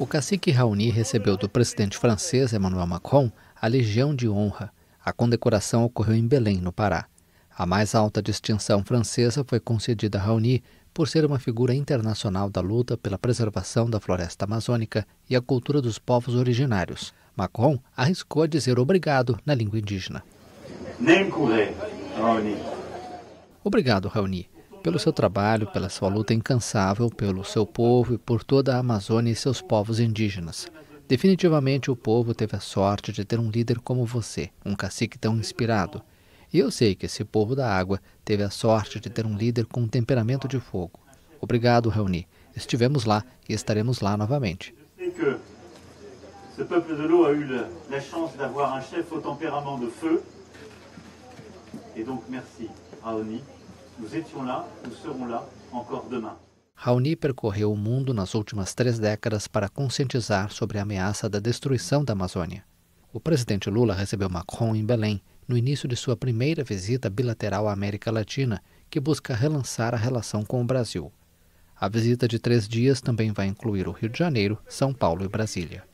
O cacique Raoni recebeu do presidente francês Emmanuel Macron a Legião de Honra. A condecoração ocorreu em Belém, no Pará. A mais alta distinção francesa foi concedida a Raoni por ser uma figura internacional da luta pela preservação da floresta amazônica e a cultura dos povos originários. Macron arriscou a dizer obrigado na língua indígena. Obrigado, Raoni pelo seu trabalho, pela sua luta incansável pelo seu povo e por toda a Amazônia e seus povos indígenas. Definitivamente o povo teve a sorte de ter um líder como você, um cacique tão inspirado. E eu sei que esse povo da água teve a sorte de ter um líder com um temperamento de fogo. Obrigado, Raoni. Estivemos lá e estaremos lá novamente. Ce chance de merci, Raoni. Nous étions serons encore demain. Raoni percorreu o mundo nas últimas três décadas para conscientizar sobre a ameaça da destruição da Amazônia. O presidente Lula recebeu Macron em Belém, no início de sua primeira visita bilateral à América Latina, que busca relançar a relação com o Brasil. A visita de três dias também vai incluir o Rio de Janeiro, São Paulo e Brasília.